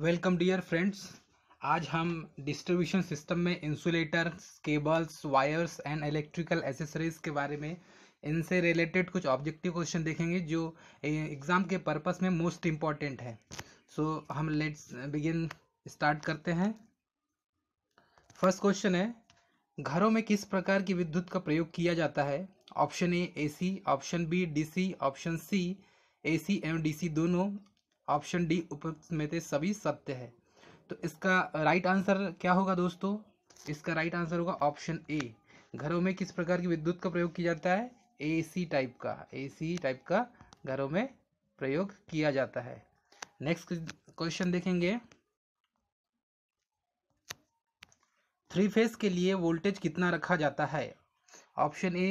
Welcome dear friends आज हम distribution system में insulator cables wires and electrical accessories के बारे में इनसे रिलेटेड कुछ ऑब्जेक्टिव क्वेश्चन देखेंगे जो एग्ज़ाम के पर्पस में मोस्ट इम्पॉर्टेंट है सो so, हम लेट्स बिगिन स्टार्ट करते हैं फर्स्ट क्वेश्चन है घरों में किस प्रकार की विद्युत का प्रयोग किया जाता है option A AC option B DC option C AC एवं डीसी दोनों ऑप्शन डी उपयुक्त में से सभी सत्य है तो इसका राइट आंसर क्या होगा दोस्तों इसका राइट आंसर होगा ऑप्शन ए घरों में किस प्रकार की विद्युत का प्रयोग किया जाता है एसी टाइप का एसी टाइप का घरों में प्रयोग किया जाता है नेक्स्ट क्वेश्चन देखेंगे थ्री फेज के लिए वोल्टेज कितना रखा जाता है option A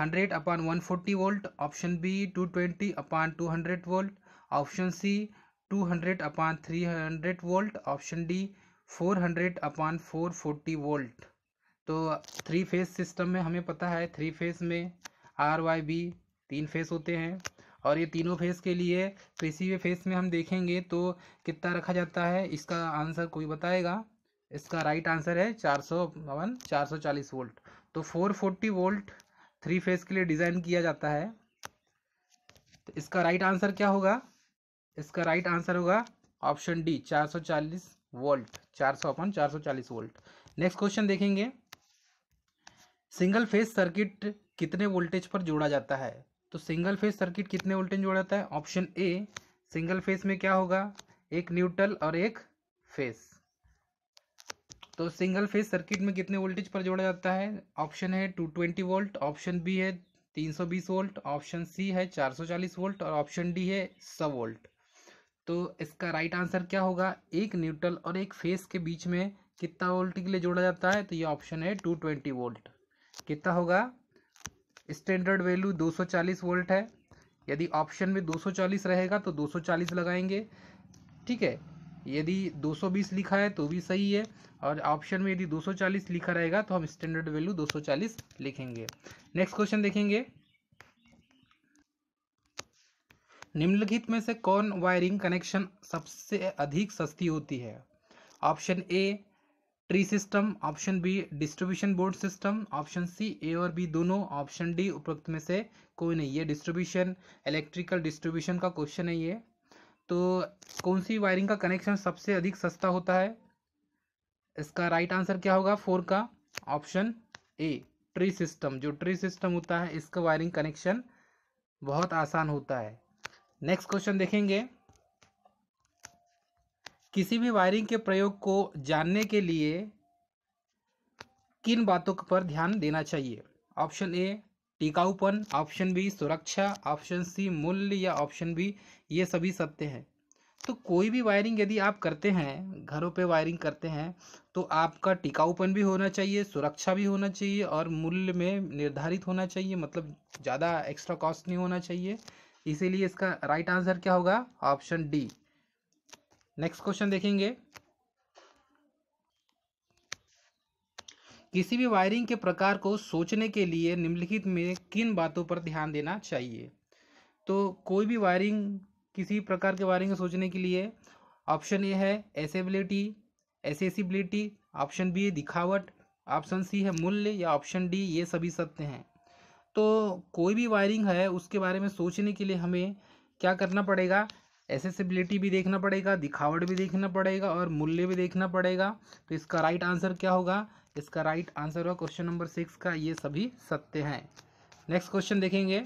hundred upon one forty volt option B two twenty upon two hundred volt option C 200 upon 300 volt option D 400 upon 440 volt तो थ्री फेज सिस्टम में हमें पता है थ्री फेज में आर वाई बी तीन phase होते हैं और ये तीनों फेज के लिए किसी भी फेज में हम देखेंगे तो कितना रखा जाता है इसका आंसर कोई बताएगा इसका राइट आंसर है चार सौ वन चार सौ चालीस वोल्ट तो four forty volt three phase के लिए डिज़ाइन किया जाता है तो इसका राइट आंसर क्या होगा इसका राइट आंसर होगा option D 440 volt 400 upon 440 volt next question देखेंगे सिंगल फेज सर्किट कितने वोल्टेज पर जोड़ा जाता है तो सिंगल फेज सर्किट कितने वोल्टेज जोड़ा जाता है ऑप्शन ए सिंगल फेज में क्या होगा एक न्यूट्रल और एक फेस तो सिंगल फेज सर्किट में कितने वोल्टेज पर जोड़ा जाता है ऑप्शन है two twenty volt option B है तीन सौ बीस वोल्ट ऑप्शन सी है चार सौ चालीस वोल्ट और ऑप्शन डी है 100 वोल्ट तो इसका राइट आंसर क्या होगा एक न्यूट्रल और एक फेस के बीच में कितना वोल्ट के लिए जोड़ा जाता है तो ये ऑप्शन है टू ट्वेंटी वोल्ट कितना होगा स्टैंडर्ड वैल्यू दो सौ चालीस वोल्ट है यदि ऑप्शन में दो सौ चालीस रहेगा तो दो सौ चालीस लगाएंगे ठीक है यदि दो सौ बीस लिखा है तो भी सही है और ऑप्शन में यदि दो सौ चालीस लिखा रहेगा तो हम स्टैंडर्ड वैल्यू दो सौ चालीस लिखेंगे नेक्स्ट क्वेश्चन देखेंगे निम्नलिखित में से कौन वायरिंग कनेक्शन सबसे अधिक सस्ती होती है option A tree system option B distribution board system option C A और बी दोनों ऑप्शन डी उपरोक्त में से कोई नहीं है डिस्ट्रीब्यूशन इलेक्ट्रिकल डिस्ट्रीब्यूशन का क्वेश्चन है ये तो कौन सी वायरिंग का कनेक्शन सबसे अधिक सस्ता होता है इसका राइट आंसर क्या होगा फोर का ऑप्शन ए ट्री सिस्टम जो ट्री सिस्टम होता है इसका वायरिंग कनेक्शन बहुत आसान होता है नेक्स्ट क्वेश्चन देखेंगे किसी भी वायरिंग के प्रयोग को जानने के लिए किन बातों पर ध्यान देना चाहिए ऑप्शन ए टिकाऊपन ऑप्शन बी सुरक्षा ऑप्शन सी मूल्य या ऑप्शन बी ये सभी सत्य हैं तो कोई भी वायरिंग यदि आप करते हैं घरों पे वायरिंग करते हैं तो आपका टिकाऊपन भी होना चाहिए सुरक्षा भी होना चाहिए और मूल्य में निर्धारित होना चाहिए मतलब ज़्यादा एक्स्ट्रा कॉस्ट नहीं होना चाहिए इसीलिए इसका राइट आंसर क्या होगा ऑप्शन डी नेक्स्ट क्वेश्चन देखेंगे किसी भी वायरिंग के प्रकार को सोचने के लिए निम्नलिखित में किन बातों पर ध्यान देना चाहिए तो कोई भी वायरिंग किसी प्रकार के वायरिंग को सोचने के लिए ऑप्शन ए है एसेबिलिटी एसेसिबिलिटी ऑप्शन बी है दिखावट ऑप्शन सी है मूल्य या ऑप्शन डी ये सभी सत्य हैं तो कोई भी वायरिंग है उसके बारे में सोचने के लिए हमें क्या करना पड़ेगा एसेसिबिलिटी भी देखना पड़ेगा दिखावट भी देखना पड़ेगा और मूल्य भी देखना पड़ेगा तो इसका राइट आंसर क्या होगा इसका राइट आंसर होगा क्वेश्चन नंबर सिक्स का ये सभी सत्य हैं नेक्स्ट क्वेश्चन देखेंगे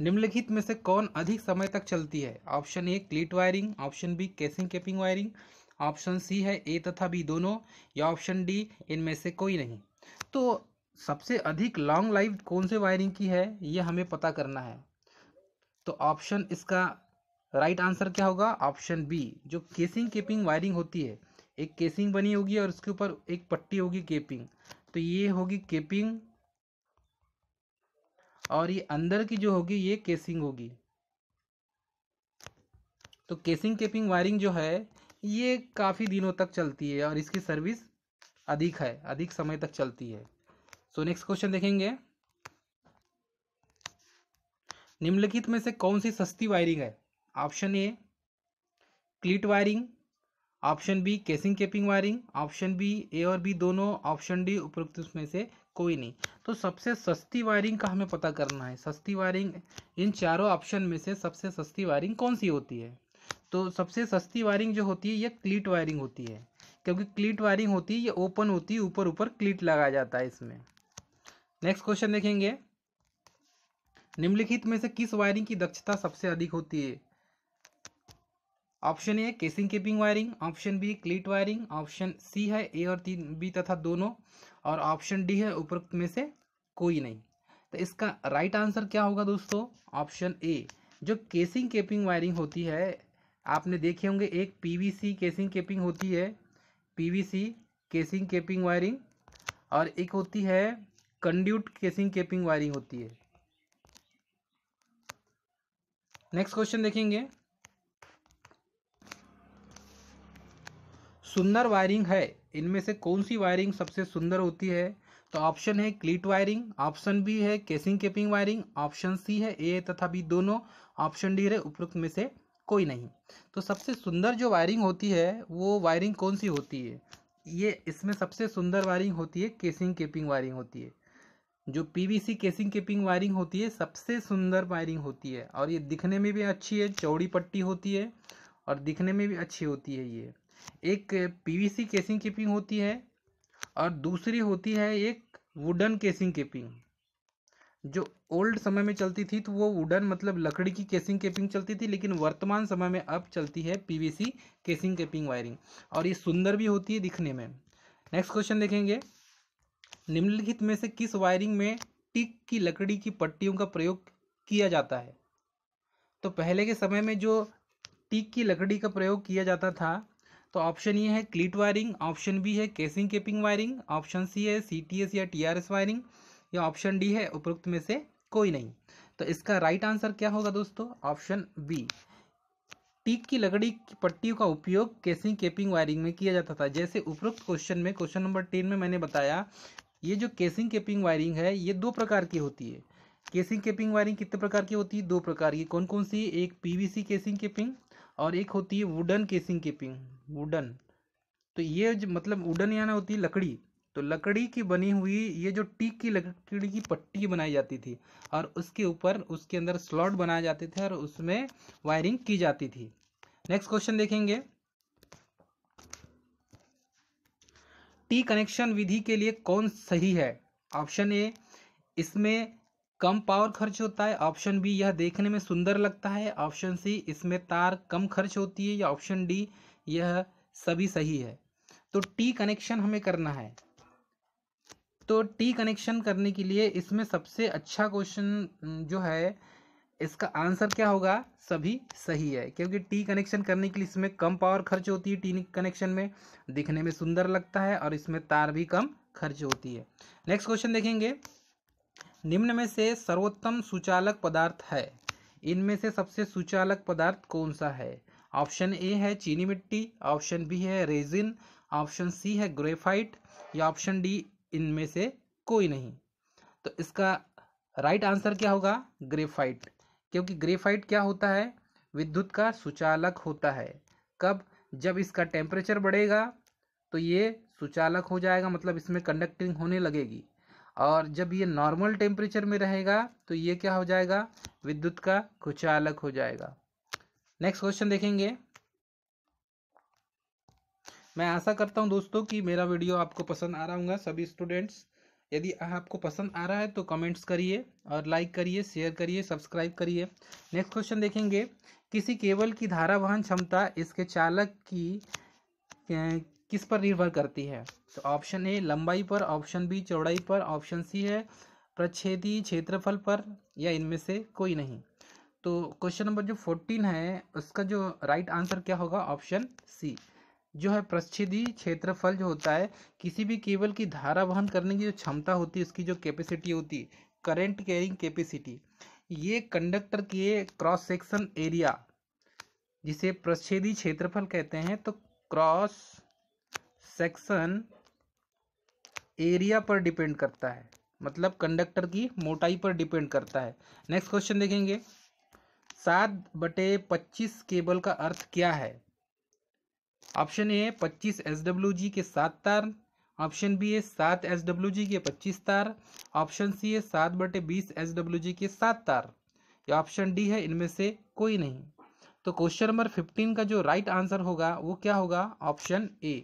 निम्नलिखित में से कौन अधिक समय तक चलती है option A cleat wiring option B casing capping wiring option C है ए तथा बी दोनों या ऑप्शन डी इनमें से कोई नहीं तो सबसे अधिक लॉन्ग लाइफ कौन से वायरिंग की है ये हमें पता करना है तो ऑप्शन इसका राइट आंसर क्या होगा ऑप्शन बी जो केसिंग केपिंग वायरिंग होती है एक केसिंग बनी होगी और उसके ऊपर एक पट्टी होगी केपिंग तो ये होगी केपिंग और ये अंदर की जो होगी ये केसिंग होगी तो केसिंग केपिंग वायरिंग जो है ये काफ़ी दिनों तक चलती है और इसकी सर्विस अधिक है अधिक समय तक चलती है सो नेक्स्ट क्वेश्चन देखेंगे निम्नलिखित में से कौन सी सस्ती वायरिंग है option A cleat wiring option B casing capping wiring option B A और बी दोनों ऑप्शन डी उपरोक्त में से कोई नहीं तो सबसे सस्ती वायरिंग का हमें पता करना है सस्ती वायरिंग इन चारों ऑप्शन में से सबसे सस्ती वायरिंग कौन सी होती है तो सबसे सस्ती वायरिंग जो होती है ये क्लीट वायरिंग होती है क्योंकि क्लीट वायरिंग होती है ये ओपन होती है ऊपर ऊपर क्लीट लगाया जाता है इसमें नेक्स्ट क्वेश्चन देखेंगे निम्नलिखित में से किस वायरिंग की दक्षता सबसे अधिक होती है option A casing capping wiring option B cleat wiring option C है ए और तीन बी तथा दोनों और ऑप्शन डी है उपरोक्त में से कोई नहीं तो इसका राइट आंसर क्या होगा दोस्तों ऑप्शन ए जो केसिंग केपिंग वायरिंग होती है आपने देखे होंगे एक पीवीसी केसिंग केपिंग होती है पीवीसी केसिंग केपिंग वायरिंग और एक होती है कंड्यूट केसिंग केपिंग वायरिंग होती है नेक्स्ट क्वेश्चन देखेंगे सुंदर वायरिंग है इनमें से कौन सी वायरिंग सबसे सुंदर होती है तो ऑप्शन है क्लीट वायरिंग ऑप्शन बी है casing capping wiring option C है ए तथा बी दोनों ऑप्शन डी है उपरोक्त में से कोई नहीं तो सबसे सुंदर जो वायरिंग होती है वो वायरिंग कौन सी होती है ये इसमें सबसे सुंदर वायरिंग होती है केसिंग केपिंग वायरिंग होती है जो PVC casing capping wiring होती है सबसे सुंदर वायरिंग होती है और ये दिखने में भी अच्छी है चौड़ी पट्टी होती है और दिखने में भी अच्छी होती है ये एक पीवीसी केसिंग की पिंग होती है और दूसरी होती है एक वुडन केसिंग की पिंग जो ओल्ड समय में चलती थी तो वो वुडन मतलब लकड़ी की केसिंग केपिंग चलती थी लेकिन वर्तमान समय में अब चलती है पीवीसी केसिंग केपिंग वायरिंग और ये सुंदर भी होती है दिखने में नेक्स्ट क्वेश्चन देखेंगे निम्नलिखित में से किस वायरिंग में टिक की लकड़ी की पट्टियों का प्रयोग किया जाता है तो पहले के समय में जो टिक की लकड़ी का प्रयोग किया जाता था तो ऑप्शन ये है क्लीट वायरिंग ऑप्शन बी है casing capping wiring option C है सी टी एस या टी आर एस वायरिंग या ऑप्शन डी है उपरोक्त में से कोई नहीं तो इसका राइट आंसर क्या होगा दोस्तों ऑप्शन बी टीक की लकड़ी की पट्टियों का उपयोग केसिंग केपिंग वायरिंग में किया जाता था जैसे उपरोक्त क्वेश्चन में क्वेश्चन नंबर टेन में मैंने बताया ये जो केसिंग केपिंग वायरिंग है ये दो प्रकार की होती है केसिंग केपिंग वायरिंग कितने प्रकार की होती है दो प्रकार की कौन कौन सी एक पीवीसी केसिंग केपिंग और एक होती है वुडन केसिंग केपिंग वुडन तो ये मतलब वुडन यानी होती है लकड़ी तो लकड़ी की बनी हुई ये जो टीक की लकड़ी की पट्टी बनाई जाती थी और उसके ऊपर उसके अंदर स्लॉट बनाए जाते थे और उसमें वायरिंग की जाती थी नेक्स्ट क्वेश्चन देखेंगे टी कनेक्शन विधि के लिए कौन सही है ऑप्शन ए इसमें कम पावर खर्च होता है ऑप्शन बी यह देखने में सुंदर लगता है ऑप्शन सी इसमें तार कम खर्च होती है या ऑप्शन डी यह सभी सही है तो टी कनेक्शन हमें करना है तो टी कनेक्शन करने के लिए इसमें सबसे अच्छा क्वेश्चन जो है इसका आंसर क्या होगा सभी सही है क्योंकि टी कनेक्शन करने के लिए इसमें कम पावर खर्च होती है टी कनेक्शन में दिखने में सुंदर लगता है और इसमें तार भी कम खर्च होती है नेक्स्ट क्वेश्चन देखेंगे निम्न में से सर्वोत्तम सुचालक पदार्थ है इनमें से सबसे सुचालक पदार्थ कौन सा है ऑप्शन ए है चीनी मिट्टी ऑप्शन बी है रेजिन ऑप्शन सी है ग्रेफाइट या ऑप्शन डी इनमें से कोई नहीं तो इसका राइट आंसर क्या होगा ग्रेफाइट क्योंकि ग्रेफाइट क्या होता है विद्युत का सुचालक होता है कब जब इसका टेम्परेचर बढ़ेगा तो ये सुचालक हो जाएगा मतलब इसमें कंडक्टिंग होने लगेगी और जब ये नॉर्मल टेम्परेचर में रहेगा तो ये क्या हो जाएगा विद्युत का कुचालक हो जाएगा नेक्स्ट क्वेश्चन देखेंगे मैं आशा करता हूं दोस्तों कि मेरा वीडियो आपको पसंद आ रहा होगा सभी स्टूडेंट्स यदि आपको पसंद आ रहा है तो कमेंट्स करिए और लाइक करिए शेयर करिए सब्सक्राइब करिए नेक्स्ट क्वेश्चन देखेंगे किसी केबल की धारा वहन क्षमता इसके चालक की किस पर निर्भर करती है तो ऑप्शन ए लंबाई पर ऑप्शन बी चौड़ाई पर ऑप्शन सी है प्रच्छेदी क्षेत्रफल पर या इनमें से कोई नहीं तो क्वेश्चन नंबर जो फोर्टीन है उसका जो राइट आंसर क्या होगा ऑप्शन सी जो है प्रच्छेदी क्षेत्रफल जो होता है किसी भी केबल की धारा वहन करने की जो क्षमता होती है उसकी जो कैपेसिटी होती है करेंट कैरिंग कैपेसिटी ये कंडक्टर के क्रॉस सेक्शन एरिया जिसे प्रच्छेदी क्षेत्रफल कहते हैं तो क्रॉस सेक्शन एरिया पर डिपेंड करता है मतलब कंडक्टर की मोटाई पर डिपेंड करता है नेक्स्ट क्वेश्चन देखेंगे सात बटे पच्चीस केबल का अर्थ क्या है ऑप्शन ए पच्चीस एस डब्ल्यू जी के सात तार ऑप्शन बी है सात एस डब्ल्यू जी के पच्चीस तार ऑप्शन सी है सात बटे बीस एस डब्ल्यू जी के सात तार या ऑप्शन डी है इनमें से कोई नहीं तो क्वेश्चन नंबर फिफ्टीन का जो राइट right आंसर होगा वो क्या होगा ऑप्शन ए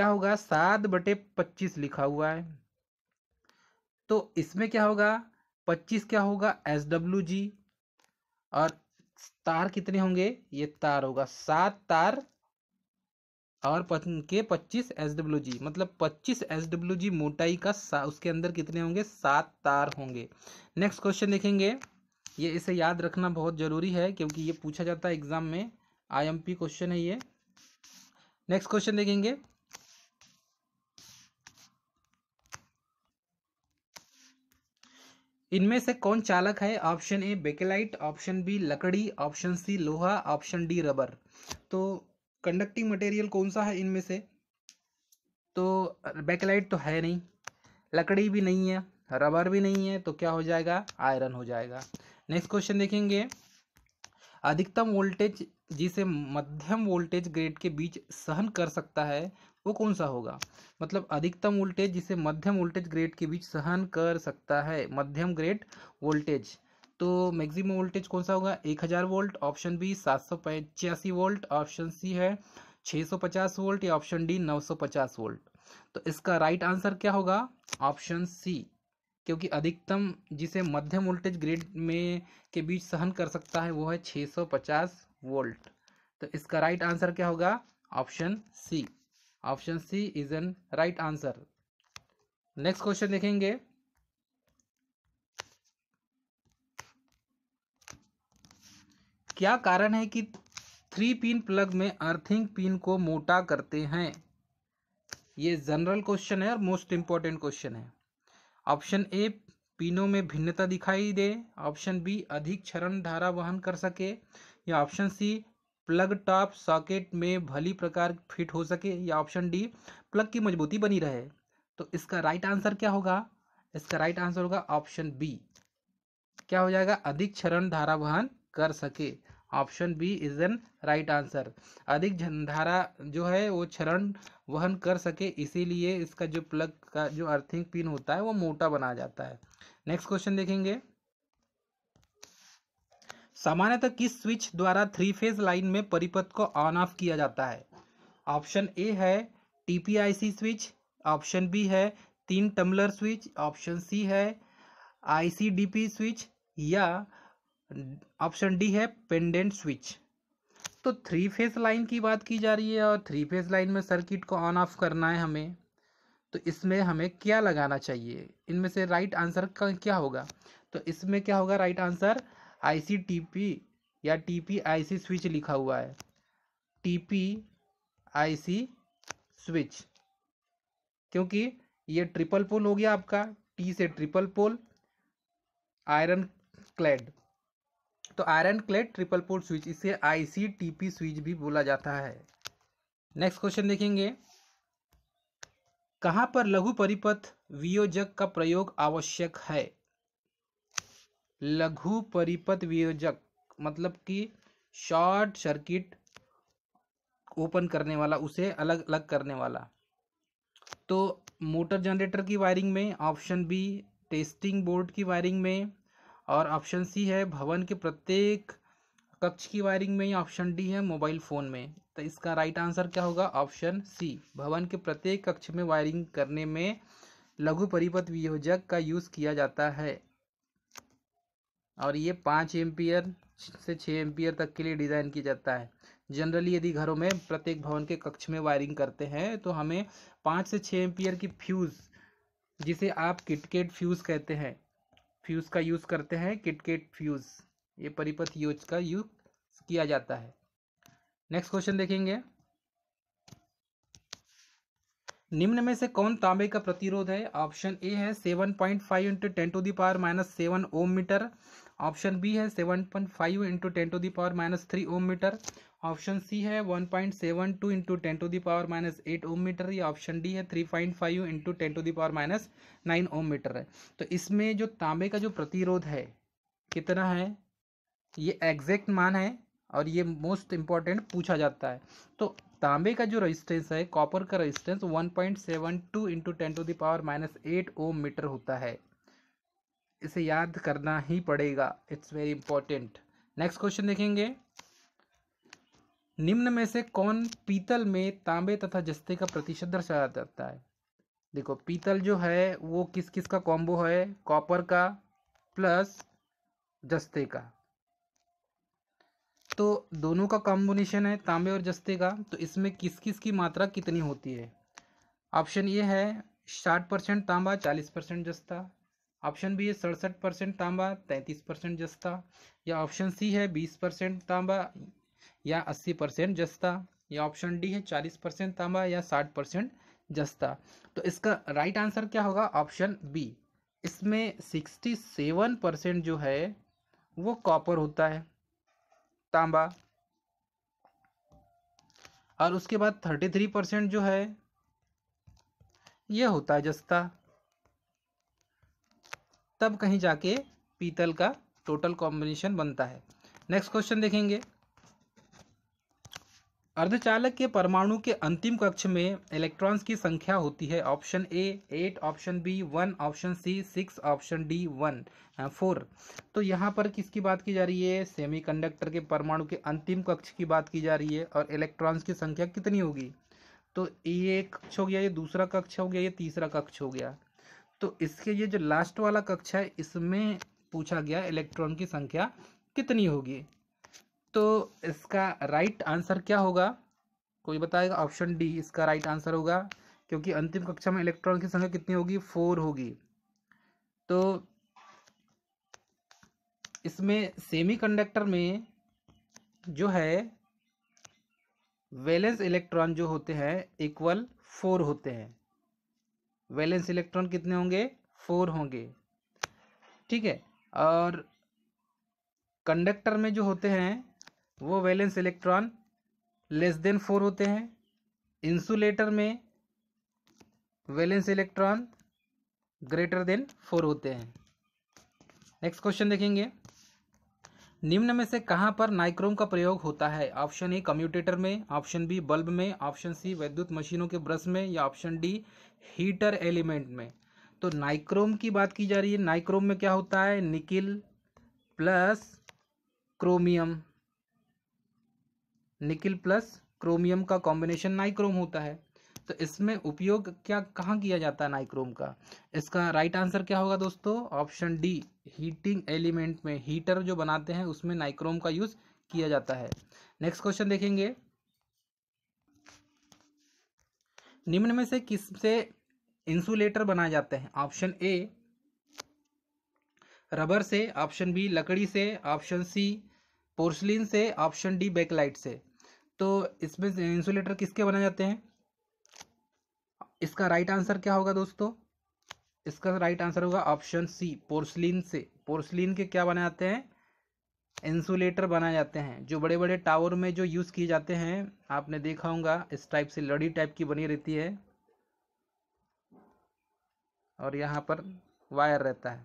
क्या होगा सात बटे पच्चीस लिखा हुआ है तो इसमें क्या होगा पच्चीस क्या होगा एस डब्ल्यू जी और तार कितने होंगे ये तार होगा सात तार और के 25 एस डब्ल्यू जी मतलब 25 एस डब्ल्यू जी मोटाई का उसके अंदर कितने होंगे सात तार होंगे नेक्स्ट क्वेश्चन देखेंगे ये इसे याद रखना बहुत ज़रूरी है क्योंकि ये पूछा जाता है एग्जाम में आईएमपी क्वेश्चन है ये नेक्स्ट क्वेश्चन देखेंगे इनमें से कौन चालक है option A bakelite option B लकड़ी ऑप्शन सी लोहा ऑप्शन डी रबर तो कंडक्टिंग मटेरियल कौन सा है इनमें से तो बैकलाइट तो है नहीं लकड़ी भी नहीं है रबर भी नहीं है तो क्या हो जाएगा आयरन हो जाएगा नेक्स्ट क्वेश्चन देखेंगे अधिकतम वोल्टेज जिसे मध्यम वोल्टेज ग्रेड के बीच सहन कर सकता है वो कौन सा होगा मतलब अधिकतम वोल्टेज जिसे मध्यम वोल्टेज ग्रेड के बीच सहन कर सकता है मध्यम ग्रेड वोल्टेज तो मैक्सिमम वोल्टेज कौन सा होगा एक हज़ार वोल्ट ऑप्शन बी सात सौ पचासी वोल्ट ऑप्शन सी है छः सौ पचास वोल्ट या ऑप्शन डी नौ सौ पचास वोल्ट तो इसका राइट आंसर क्या होगा ऑप्शन सी क्योंकि अधिकतम जिसे मध्यम वोल्टेज ग्रेड में के बीच सहन कर सकता है वो है 650 वोल्ट तो इसका राइट आंसर क्या होगा option C option C is an right answer next question देखेंगे क्या कारण है कि थ्री पिन प्लग में अर्थिंग पिन को मोटा करते हैं ये जनरल क्वेश्चन है और मोस्ट इम्पॉर्टेंट क्वेश्चन है ऑप्शन ए पिनों में भिन्नता दिखाई दे ऑप्शन बी अधिक क्षरण धारा वहन कर सके या option C plug top socket में भली प्रकार फिट हो सके या ऑप्शन डी प्लग की मजबूती बनी रहे तो इसका राइट आंसर क्या होगा इसका राइट आंसर होगा ऑप्शन बी क्या हो जाएगा अधिक क्षरण धारा वहन कर सके option B is an right answer अधिक झंडारा जो है वो क्षरण वहन कर सके इसीलिए इसका जो प्लग का जो अर्थिंग पिन होता है वो मोटा बना जाता है नेक्स्ट क्वेश्चन देखेंगे सामान्यतः किस स्विच द्वारा थ्री फेज लाइन में परिपथ को ऑन ऑफ किया जाता है ऑप्शन ए है टीपीआईसी स्विच ऑप्शन बी है तीन टम्बलर स्विच ऑप्शन सी है आईसीडीपी स्विच या ऑप्शन डी है पेंडेंट स्विच तो थ्री फेज लाइन की बात की जा रही है और थ्री फेज लाइन में सर्किट को ऑन ऑफ करना है हमें तो इसमें हमें क्या लगाना चाहिए इनमें से राइट आंसर का क्या होगा तो इसमें क्या होगा राइट आंसर आईसी टीपी या टीपी आईसी स्विच लिखा हुआ है TP IC I C switch क्योंकि ये ट्रिपल पोल हो गया आपका टी से ट्रिपल पोल आयरन क्लैड तो iron clad triple port switch इसे आईसीटीपी स्विच भी बोला जाता है नेक्स्ट क्वेश्चन देखेंगे कहां पर लघु परिपथ वियोजक का प्रयोग आवश्यक है लघु परिपथ वियोजक मतलब कि शॉर्ट सर्किट ओपन करने वाला उसे अलग अलग करने वाला तो मोटर जनरेटर की वायरिंग में ऑप्शन बी टेस्टिंग बोर्ड की वायरिंग में और ऑप्शन सी है भवन के प्रत्येक कक्ष की वायरिंग में ही ऑप्शन डी है मोबाइल फ़ोन में तो इसका राइट आंसर क्या होगा ऑप्शन सी भवन के प्रत्येक कक्ष में वायरिंग करने में लघु परिपथ वियोजक का यूज़ किया जाता है और ये पाँच एम्पियर से छः एम्पियर तक के लिए डिज़ाइन किया जाता है जनरली यदि घरों में प्रत्येक भवन के कक्ष में वायरिंग करते हैं तो हमें पाँच से छः एम्पियर की फ्यूज़ जिसे आप किटकेट फ्यूज़ कहते हैं फ्यूज़ का यूज़ करते हैं किटकेट फ्यूज़ ये परिपथ यूज का यूज किया जाता है नेक्स्ट क्वेश्चन देखेंगे निम्न में से कौन तांबे का प्रतिरोध है ऑप्शन ए है seven point five into ten to the power minus seven ohm meter option B है seven point five into ten to the power minus three ohm meter option C है one point seven two into ten to the power minus eight ohm meter या option D है three point five into ten to the power minus nine ohm meter है तो इसमें जो तांबे का जो प्रतिरोध है कितना है ये एग्जैक्ट मान है और ये मोस्ट इंपॉर्टेंट पूछा जाता है तो तांबे का जो रेजिस्टेंस है कॉपर का resistance 1.72 point seven two into ten to the power minus eight ohm meter होता है इसे याद करना ही पड़ेगा it's very important next question देखेंगे निम्न में से कौन पीतल में तांबे तथा जस्ते का प्रतिशत दर्शाया जाता है देखो पीतल जो है वो किस किस का कॉम्बो है कॉपर का प्लस जस्ते का तो दोनों का कॉम्बिनेशन है तांबे और जस्ते का तो इसमें किस किस की मात्रा कितनी होती है ऑप्शन ये है साठ परसेंट तांबा चालीस परसेंट जस्ता ऑप्शन बी है सड़सठ परसेंट तांबा तैंतीस परसेंट जस्ता या ऑप्शन सी है बीस परसेंट तांबा या 80 परसेंट जस्ता या ऑप्शन डी है 40 परसेंट तांबा या 60 परसेंट जस्ता तो इसका राइट आंसर क्या होगा ऑप्शन बी इसमें 67 परसेंट जो है वो कॉपर होता है तांबा और उसके बाद 33 परसेंट जो है ये होता है जस्ता तब कहीं जाके पीतल का टोटल कॉम्बिनेशन बनता है नेक्स्ट क्वेश्चन देखेंगे अर्धचालक के परमाणु के अंतिम कक्ष में इलेक्ट्रॉन्स की संख्या होती है option A eight option B one option C six option D one four तो यहाँ पर किसकी बात की जा रही है सेमीकंडक्टर के परमाणु के अंतिम कक्ष की बात की जा रही है और इलेक्ट्रॉन्स की संख्या कितनी होगी तो ये एक कक्ष हो गया ये दूसरा कक्ष हो गया ये तीसरा कक्ष हो गया तो इसके ये जो लास्ट वाला कक्ष है इसमें पूछा गया इलेक्ट्रॉन की संख्या कितनी होगी तो इसका राइट आंसर क्या होगा कोई बताएगा ऑप्शन डी इसका राइट आंसर होगा क्योंकि अंतिम कक्षा में इलेक्ट्रॉन की संख्या कितनी होगी फोर होगी तो इसमें सेमीकंडक्टर में जो है वैलेंस इलेक्ट्रॉन जो होते हैं इक्वल फोर होते हैं वैलेंस इलेक्ट्रॉन कितने होंगे फोर होंगे ठीक है और कंडक्टर में जो होते हैं तो वो valence electron less than four होते हैं इंसुलेटर में valence electron greater than four होते हैं नेक्स्ट क्वेश्चन देखेंगे निम्न में से कहां पर नाइक्रोम का प्रयोग होता है ऑप्शन ए कम्यूटेटर में ऑप्शन बी बल्ब में ऑप्शन सी वैद्युत मशीनों के ब्रश में या ऑप्शन डी हीटर एलिमेंट में तो नाइक्रोम की बात की जा रही है नाइक्रोम में क्या होता है nickel plus chromium nickel plus chromium का कॉम्बिनेशन नाइक्रोम होता है तो इसमें उपयोग क्या कहाँ किया जाता है नाइक्रोम का इसका राइट आंसर क्या होगा दोस्तों ऑप्शन डी हीटिंग एलिमेंट में हीटर जो बनाते हैं उसमें नाइक्रोम का यूज किया जाता है नेक्स्ट क्वेश्चन देखेंगे निम्न में से किस से इंसुलेटर बनाए जाते हैं ऑप्शन ए रबर से ऑप्शन बी लकड़ी से ऑप्शन सी पोर्सलिन से ऑप्शन डी बैकलाइट से तो इसमें से इंसुलेटर किसके बनाए जाते हैं इसका राइट आंसर क्या होगा दोस्तों इसका राइट आंसर होगा ऑप्शन सी पोर्सलिन से पोर्सलिन के क्या बनाए जाते हैं इंसुलेटर बनाए जाते हैं जो बड़े बड़े टावर में जो यूज़ किए जाते हैं आपने देखा होगा इस टाइप से लड़ी टाइप की बनी रहती है और यहाँ पर वायर रहता है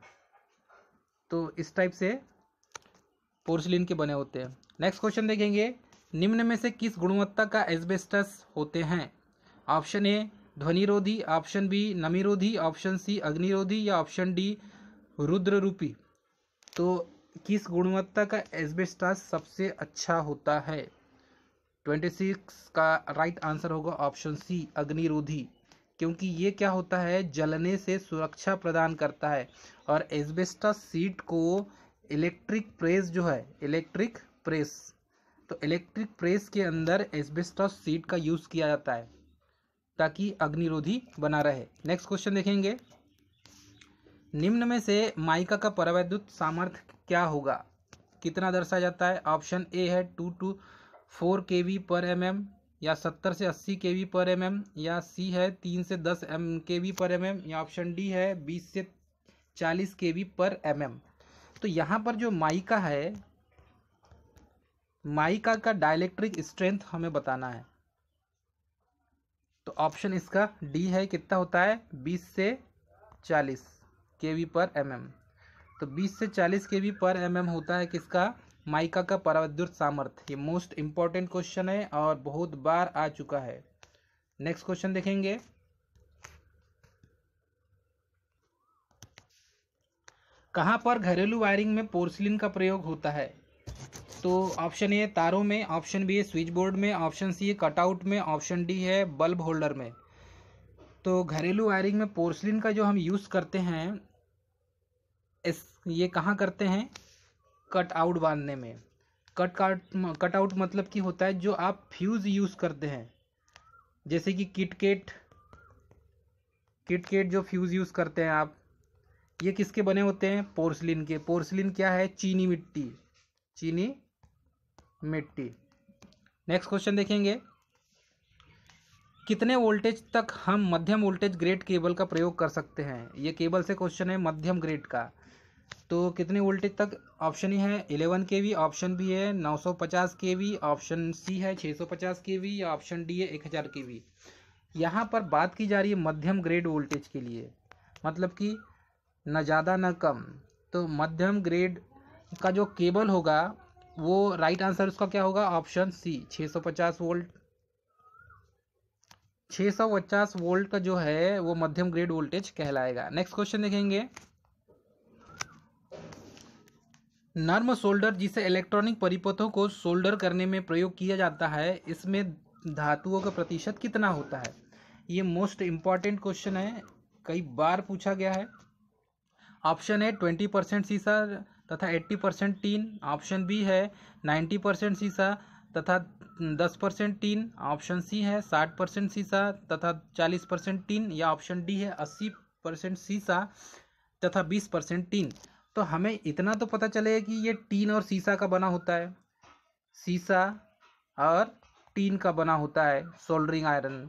तो इस टाइप से पोर्सलिन के बने होते हैं नेक्स्ट क्वेश्चन देखेंगे निम्न में से किस गुणवत्ता का एस्बेस्टस होते हैं ऑप्शन ए ध्वनिरोधी ऑप्शन बी नमीरोधी ऑप्शन सी अग्निरोधी या ऑप्शन डी रुद्ररूपी तो किस गुणवत्ता का एस्बेस्टस सबसे अच्छा होता है ट्वेंटी सिक्स का राइट आंसर होगा ऑप्शन सी अग्निरोधी क्योंकि ये क्या होता है जलने से सुरक्षा प्रदान करता है और एस्बेस्टस सीट को इलेक्ट्रिक प्रेस जो है इलेक्ट्रिक प्रेस तो इलेक्ट्रिक प्रेस के अंदर एसबेस्टॉस सीट का यूज़ किया जाता है ताकि अग्निरोधी बना रहे नेक्स्ट क्वेश्चन देखेंगे निम्न में से माइका का परावैद्युत सामर्थ्य क्या होगा कितना दर्शाया जाता है ऑप्शन ए है two two four K V per M M या सत्तर से अस्सी के वी पर एम एम या सी है तीन से दस M K V per M M या ऑप्शन डी है बीस से चालीस के वी पर एम एम तो यहाँ पर जो माइका है माइका का डायलेक्ट्रिक स्ट्रेंथ हमें बताना है तो ऑप्शन इसका डी है कितना होता है 20 से 40 के पर एम mm. तो 20 से 40 के पर एम mm होता है किसका माइका का परावद्युत सामर्थ्य ये मोस्ट इम्पॉर्टेंट क्वेश्चन है और बहुत बार आ चुका है नेक्स्ट क्वेश्चन देखेंगे कहाँ पर घरेलू वायरिंग में पोर्सलिन का प्रयोग होता है तो ऑप्शन ए तारों में ऑप्शन बी है स्विच बोर्ड में ऑप्शन सी है कटआउट में ऑप्शन डी है बल्ब होल्डर में तो घरेलू वायरिंग में पोर्सलिन का जो हम यूज़ करते हैं इस ये कहाँ करते हैं कट आउट बांधने में कट काट कट आउट मतलब कि होता है जो आप फ्यूज़ यूज़ करते हैं जैसे कि किटकेट किटकेट जो फ्यूज़ यूज़ करते हैं आप ये किसके बने होते हैं पोर्सलिन के पोर्सलिन क्या है चीनी मिट्टी चीनी मिट्टी नेक्स्ट क्वेश्चन देखेंगे कितने वोल्टेज तक हम मध्यम वोल्टेज ग्रेड केबल का प्रयोग कर सकते हैं ये केबल से क्वेश्चन है मध्यम ग्रेड का तो कितने वोल्टेज तक ऑप्शन ही है इलेवन के वी ऑप्शन बी है नौ सौ पचास के वी ऑप्शन सी है छः सौ पचास के वी या ऑप्शन डी है एक हज़ार के वी यहाँ पर बात की जा रही है मध्यम ग्रेड वोल्टेज के लिए मतलब कि न ज़्यादा न कम तो मध्यम ग्रेड का जो केबल होगा वो राइट आंसर उसका क्या होगा ऑप्शन सी 650 वोल्ट 650 वोल्ट का जो है वो मध्यम ग्रेड वोल्टेज कहलाएगा नेक्स्ट क्वेश्चन देखेंगे नर्म सोल्डर जिसे इलेक्ट्रॉनिक परिपथों को सोल्डर करने में प्रयोग किया जाता है इसमें धातुओं का प्रतिशत कितना होता है ये मोस्ट इम्पॉर्टेंट क्वेश्चन है कई बार पूछा गया है ऑप्शन है ट्वेंटी परसेंट सी सर तथा 80 परसेंट टीन ऑप्शन बी है 90 परसेंट सीसा तथा 10 परसेंट टीन ऑप्शन सी है 60 परसेंट सीसा तथा 40 परसेंट टीन या ऑप्शन डी है 80 परसेंट सीसा तथा 20 परसेंट टीन तो हमें इतना तो पता चलेगा कि ये टीन और सीसा का बना होता है सीसा और टीन का बना होता है सोल्डरिंग आयरन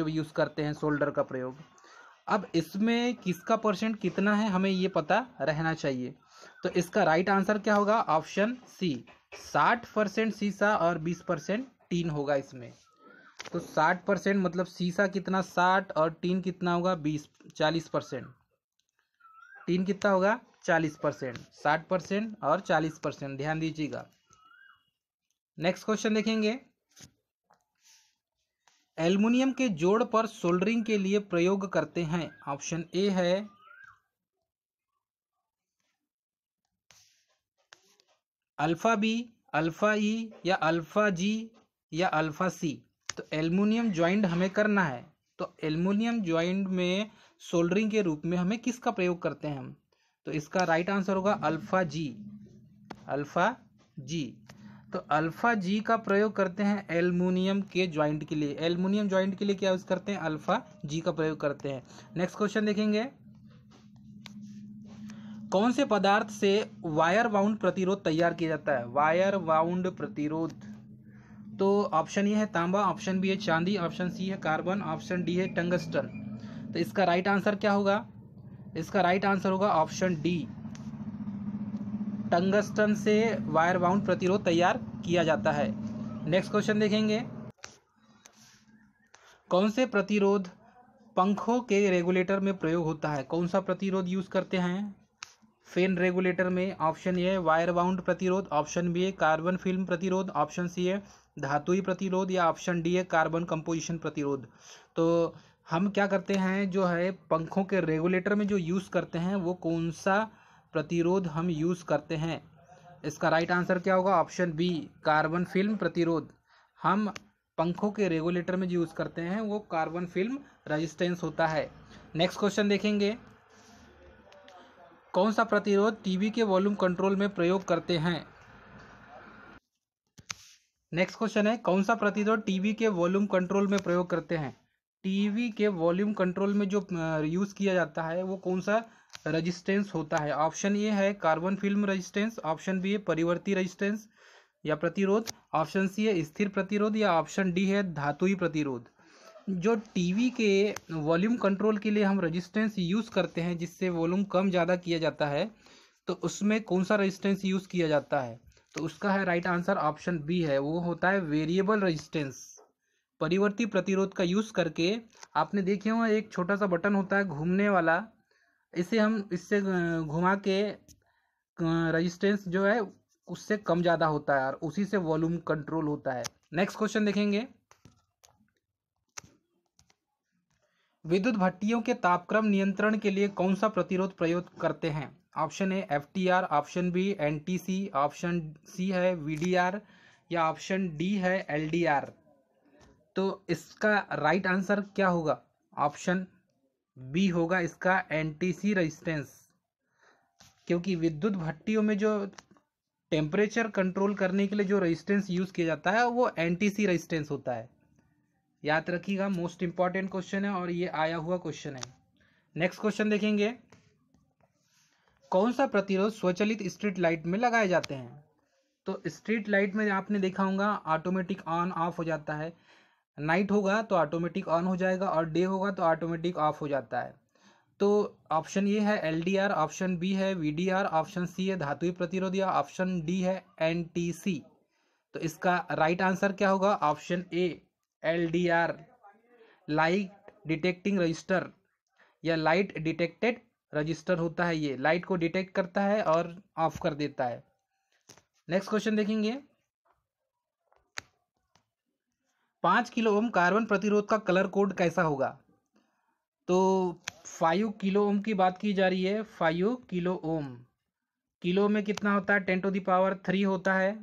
जो यूज़ करते हैं सोल्डर का प्रयोग अब इसमें किसका परसेंट कितना है हमें ये पता रहना चाहिए तो इसका राइट आंसर क्या होगा ऑप्शन सी साठ परसेंट सीसा और बीस परसेंट टीन होगा इसमें तो साठ परसेंट मतलब सीसा कितना साठ और टीन कितना होगा बीस चालीस परसेंट टीन कितना होगा चालीस परसेंट साठ परसेंट और चालीस परसेंट ध्यान दीजिएगा नेक्स्ट क्वेश्चन देखेंगे एल्युमिनियम के जोड़ पर सोल्डरिंग के लिए प्रयोग करते हैं ऑप्शन ए है अल्फ़ा बी अल्फ़ा ई या अल्फ़ा जी या अल्फ़ा सी तो एलमिनियम ज्वाइंट हमें करना है तो एलमिनियम ज्वाइंट में सोल्डरिंग के रूप में हमें किसका प्रयोग करते हैं हम तो इसका राइट आंसर होगा अल्फ़ा जी अल्फ़ा जी तो अल्फ़ा जी का प्रयोग करते हैं एल्मोनियम के ज्वाइंट के लिए एल्मोनियम ज्वाइंट के लिए क्या यूज़ करते हैं अल्फ़ा जी का प्रयोग करते हैं नेक्स्ट क्वेश्चन देखेंगे कौन से पदार्थ से वायर बाउंड प्रतिरोध तैयार किया जाता है वायर बाउंड प्रतिरोध तो ऑप्शन ए है तांबा ऑप्शन बी है चांदी ऑप्शन सी है कार्बन ऑप्शन डी है टंगस्टन तो इसका राइट आंसर क्या होगा इसका राइट आंसर होगा ऑप्शन डी टंगस्टन से वायर बाउंड प्रतिरोध तैयार किया जाता है नेक्स्ट क्वेश्चन देखेंगे कौन से प्रतिरोध पंखों के रेगुलेटर में प्रयोग होता है कौन सा प्रतिरोध यूज़ करते हैं फेन रेगुलेटर में ऑप्शन ए है वायर बाउंड प्रतिरोध ऑप्शन बी है कार्बन फिल्म प्रतिरोध ऑप्शन सी है धातुई प्रतिरोध या ऑप्शन डी है कार्बन कंपोजिशन प्रतिरोध तो हम क्या करते हैं जो है पंखों के रेगुलेटर में जो यूज़ करते हैं वो कौन सा प्रतिरोध हम यूज़ करते हैं इसका राइट आंसर क्या होगा ऑप्शन बी कार्बन फिल्म प्रतिरोध हम पंखों के रेगुलेटर में जो यूज़ करते हैं वो कार्बन फिल्म रेजिस्टेंस होता है नेक्स्ट क्वेश्चन देखेंगे कौन सा प्रतिरोध टीवी के वॉल्यूम कंट्रोल में प्रयोग करते हैं नेक्स्ट क्वेश्चन है कौन सा प्रतिरोध टीवी के वॉल्यूम कंट्रोल में प्रयोग करते हैं टीवी के वॉल्यूम कंट्रोल में जो यूज़ किया जाता है वो कौन सा रेजिस्टेंस होता है ऑप्शन ए है carbon film resistance option B है परिवर्ती रेजिस्टेंस या प्रतिरोध ऑप्शन सी है स्थिर प्रतिरोध या ऑप्शन डी है धातुई प्रतिरोध जो टीवी के वॉल्यूम कंट्रोल के लिए हम रेजिस्टेंस यूज़ करते हैं जिससे वॉल्यूम कम ज़्यादा किया जाता है तो उसमें कौन सा रेजिस्टेंस यूज़ किया जाता है तो उसका है राइट आंसर ऑप्शन बी है वो होता है वेरिएबल रेजिस्टेंस परिवर्ती प्रतिरोध का यूज़ करके आपने देखे हुआ एक छोटा सा बटन होता है घूमने वाला इसे हम इससे घुमा के रजिस्टेंस जो है उससे कम ज़्यादा होता है और उसी से वॉल्यूम कंट्रोल होता है नेक्स्ट क्वेश्चन देखेंगे विद्युत भट्टियों के तापक्रम नियंत्रण के लिए कौन सा प्रतिरोध प्रयोग करते हैं option A F option B N option C है वी या ऑप्शन डी है एल तो इसका राइट आंसर क्या होगा ऑप्शन बी होगा इसका एन टी रेजिस्टेंस क्योंकि विद्युत भट्टियों में जो टेम्परेचर कंट्रोल करने के लिए जो रेजिस्टेंस यूज़ किया जाता है वो एन टी रेजिस्टेंस होता है याद रखिएगा मोस्ट इंपॉर्टेंट क्वेश्चन है और ये आया हुआ क्वेश्चन है नेक्स्ट क्वेश्चन देखेंगे कौन सा प्रतिरोध स्वचलित स्ट्रीट लाइट में लगाए जाते हैं तो स्ट्रीट लाइट में आपने देखा होगा ऑटोमेटिक ऑन ऑफ हो जाता है नाइट होगा तो ऑटोमेटिक ऑन हो जाएगा और डे होगा तो ऑटोमेटिक ऑफ हो जाता है तो ऑप्शन ये है L D R option B है V D R option C है धातु प्रतिरोध या ऑप्शन डी है एन टी सी तो इसका राइट आंसर क्या होगा option A L D R light detecting register या लाइट डिटेक्टेड रजिस्टर होता है ये लाइट को डिटेक्ट करता है और ऑफ कर देता है नेक्स्ट क्वेश्चन देखेंगे पाँच किलो ओम कार्बन प्रतिरोध का कलर कोड कैसा होगा तो फाइव किलो ओम की बात की जा रही है फाइव किलो ओम किलो में कितना होता है टेन टू दावर थ्री होता है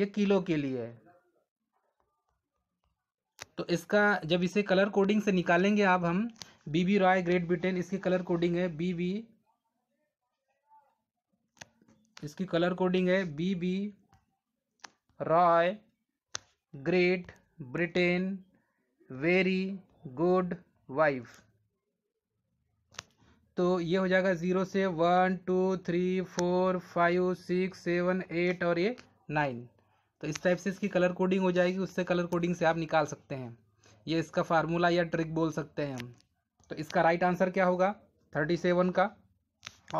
ये किलो के लिए है तो इसका जब इसे कलर कोडिंग से निकालेंगे आप हम B B Roy Great Britain इसकी कलर कोडिंग है बी बी इसकी कलर कोडिंग है B B Roy Great Britain very good wife तो ये हो जाएगा ज़ीरो से one two three four five six seven eight और ये नाइन तो इस टाइप से इसकी कलर कोडिंग हो जाएगी उससे कलर कोडिंग से आप निकाल सकते हैं ये इसका फार्मूला या ट्रिक बोल सकते हैं हम तो इसका राइट आंसर क्या होगा थर्टी सेवन का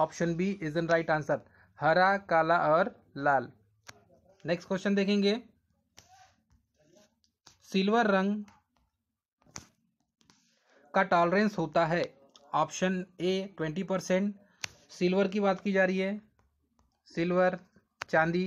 option B is an right answer हरा काला और लाल नेक्स्ट क्वेश्चन देखेंगे सिल्वर रंग का टॉलरेंस होता है option A twenty percent silver की बात की जा रही है सिल्वर चांदी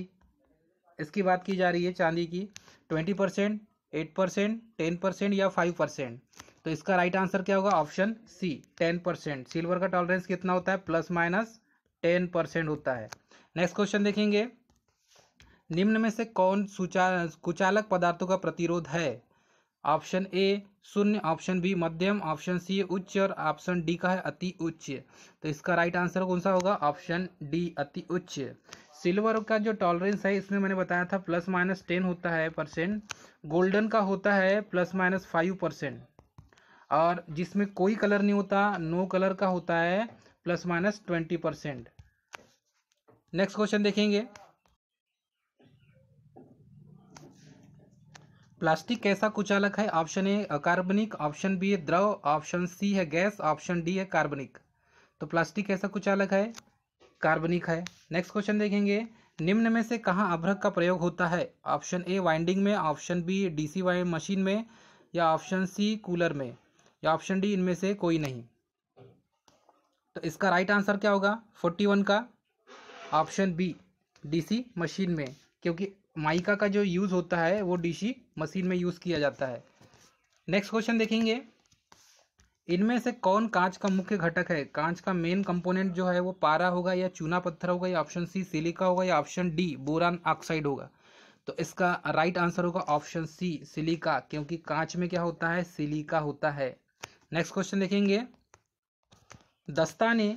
इसकी बात की जा रही है चांदी की twenty percent eight percent ten percent या फाइव परसेंट तो इसका राइट आंसर क्या होगा option C ten percent silver का टॉलरेंस कितना होता है प्लस माइनस टेन परसेंट होता है नेक्स्ट क्वेश्चन देखेंगे निम्न में से कौन सुचा कुचालक पदार्थों का प्रतिरोध है ऑप्शन ए शून्य ऑप्शन बी मध्यम ऑप्शन सी उच्च और ऑप्शन डी का है अति उच्च तो इसका राइट आंसर कौन सा होगा ऑप्शन डी अति उच्च सिल्वर का जो टॉलरेंस है इसमें मैंने बताया था प्लस माइनस टेन होता है परसेंट गोल्डन का होता है प्लस माइनस फाइव परसेंट और जिसमें कोई कलर नहीं होता नो कलर का होता है plus minus twenty percent next question देखेंगे प्लास्टिक कैसा कुचालक है ऑप्शन ए कार्बनिक ऑप्शन बी है द्रव ऑप्शन सी है गैस ऑप्शन डी है कार्बनिक तो प्लास्टिक कैसा कुचालक है कार्बनिक है नेक्स्ट क्वेश्चन देखेंगे निम्न में से कहाँ अभ्रक का प्रयोग होता है ऑप्शन ए वाइंडिंग में option B DC wind machine में या ऑप्शन सी कूलर में या ऑप्शन डी इनमें से कोई नहीं तो इसका राइट आंसर क्या होगा फोर्टी वन का ऑप्शन बी डीसी मशीन में क्योंकि माइका का जो यूज़ होता है वो डीसी मशीन में यूज़ किया जाता है नेक्स्ट क्वेश्चन देखेंगे इनमें से कौन कांच का मुख्य घटक है कांच का मेन कंपोनेंट जो है वो पारा होगा या चूना पत्थर होगा या ऑप्शन सी सिलिका होगा या ऑप्शन डी बोरान ऑक्साइड होगा तो इसका राइट आंसर होगा ऑप्शन सी सिलिका क्योंकि कांच में क्या होता है सिलिका होता है नेक्स्ट क्वेश्चन देखेंगे दस्ता ने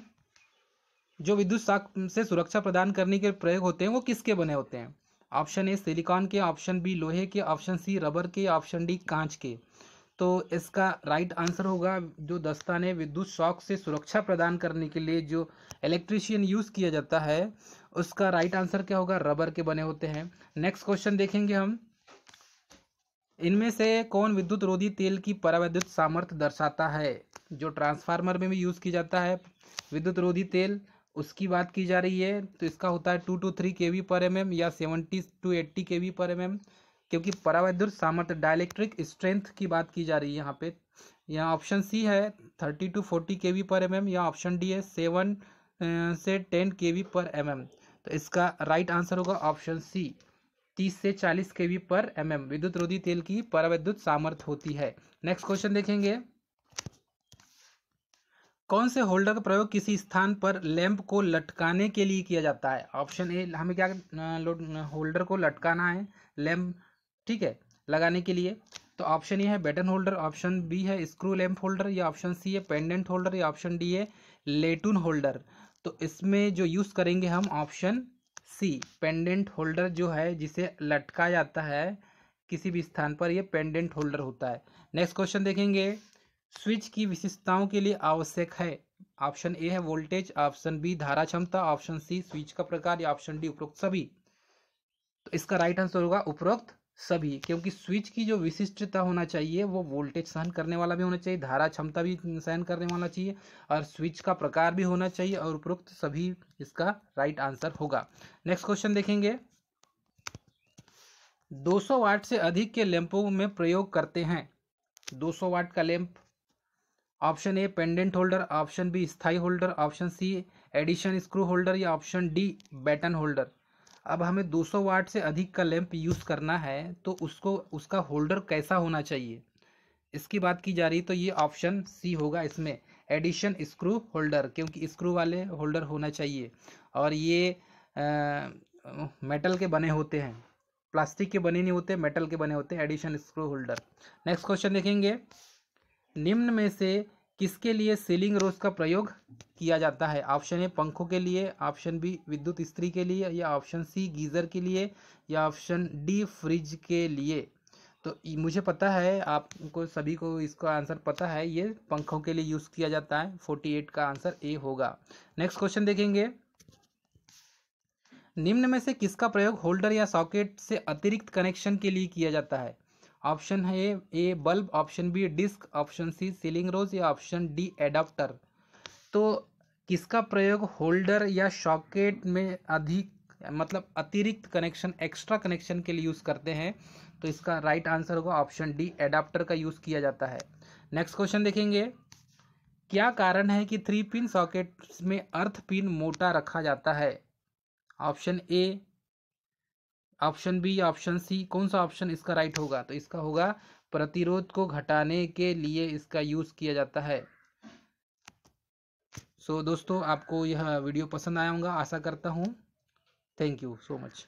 जो विद्युत शाख से सुरक्षा प्रदान करने के प्रयोग होते हैं वो किसके बने होते हैं ऑप्शन ए सिलिकॉन के ऑप्शन बी लोहे के ऑप्शन सी रबर के ऑप्शन डी कांच के तो इसका राइट आंसर होगा जो दस्ताने विद्युत शॉक से सुरक्षा प्रदान करने के लिए जो इलेक्ट्रिशियन यूज़ किया जाता है उसका राइट आंसर क्या होगा रबर के बने होते हैं नेक्स्ट क्वेश्चन देखेंगे हम इनमें से कौन विद्युत रोधी तेल की परावैद्युत सामर्थ्य दर्शाता है जो ट्रांसफार्मर में भी यूज़ किया जाता है विद्युत रोधी तेल उसकी बात की जा रही है तो इसका होता है two two three K V per M M या seventy two eighty K V per M M क्योंकि परावैद्युत सामर्थ्य डायलेक्ट्रिक स्ट्रेंथ की बात की जा रही है यहाँ पे यहाँ ऑप्शन सी है thirty two forty K V per M M या ऑप्शन डी है सेवन से ten K V per M M तो इसका राइट आंसर होगा ऑप्शन सी तीस से चालीस के वी पर एम एम विद्युत रोधी तेल की परावैद्युत सामर्थ्य होती है नेक्स्ट क्वेश्चन देखेंगे कौन से होल्डर का प्रयोग किसी स्थान पर लैंप को लटकाने के लिए किया जाता है ऑप्शन ए हमें क्या होल्डर को लटकाना है लैंप ठीक है लगाने के लिए तो ऑप्शन ये है बटन होल्डर ऑप्शन बी है स्क्रू लैम्प होल्डर या ऑप्शन सी है पेंडेंट होल्डर या ऑप्शन डी है लेटून होल्डर तो इसमें जो यूज़ करेंगे हम ऑप्शन सी पेंडेंट होल्डर जो है जिसे लटका जाता है किसी भी स्थान पर यह पेंडेंट होल्डर होता है नेक्स्ट क्वेश्चन देखेंगे स्विच की विशेषताओं के लिए आवश्यक है ऑप्शन ए है वोल्टेज ऑप्शन बी धारा क्षमता ऑप्शन सी स्विच का प्रकार या ऑप्शन डी उपरोक्त सभी तो इसका राइट आंसर होगा उपरोक्त सभी क्योंकि स्विच की जो विशिष्टता होना चाहिए वो वोल्टेज सहन करने वाला भी होना चाहिए धारा क्षमता भी सहन करने वाला चाहिए और स्विच का प्रकार भी होना चाहिए और उपरोक्त सभी इसका राइट आंसर होगा नेक्स्ट क्वेश्चन देखेंगे 200 वाट से अधिक के लैंपों में प्रयोग करते हैं 200 वाट का lamp option A pendant holder option B स्थाई holder option C Edison screw holder या ऑप्शन डी बैटन होल्डर अब हमें 200 वाट से अधिक का लैंप यूज़ करना है तो उसको उसका होल्डर कैसा होना चाहिए इसकी बात की जा रही तो ये ऑप्शन सी होगा इसमें एडिशन स्क्रू होल्डर क्योंकि स्क्रू वाले होल्डर होना चाहिए और ये आ, मेटल के बने होते हैं प्लास्टिक के बने नहीं होते मेटल के बने होते हैं Edison screw holder next question देखेंगे निम्न में से किसके लिए सीलिंग रोज का प्रयोग किया जाता है ऑप्शन ए पंखों के लिए ऑप्शन बी विद्युत स्त्री के लिए या ऑप्शन सी गीज़र के लिए या ऑप्शन डी फ्रिज के लिए तो मुझे पता है आपको सभी को इसका आंसर पता है ये पंखों के लिए यूज़ किया जाता है फोर्टी एट का आंसर ए होगा नेक्स्ट क्वेश्चन देखेंगे निम्न में से किसका प्रयोग होल्डर या सॉकेट से अतिरिक्त कनेक्शन के लिए किया जाता है ऑप्शन है A bulb option B disc option C ceiling rose या ऑप्शन डी एडाप्टर तो किसका प्रयोग होल्डर या शॉकेट में अधिक मतलब अतिरिक्त कनेक्शन एक्स्ट्रा कनेक्शन के लिए यूज़ करते हैं तो इसका राइट आंसर होगा ऑप्शन डी एडाप्टर का यूज़ किया जाता है नेक्स्ट क्वेश्चन देखेंगे क्या कारण है कि थ्री पिन सॉकेट्स में अर्थ पिन मोटा रखा जाता है option A option B option C कौन सा ऑप्शन इसका राइट होगा तो इसका होगा प्रतिरोध को घटाने के लिए इसका यूज किया जाता है सो so, दोस्तों आपको यह वीडियो पसंद आया होगा आशा करता हूँ थैंक यू सो मच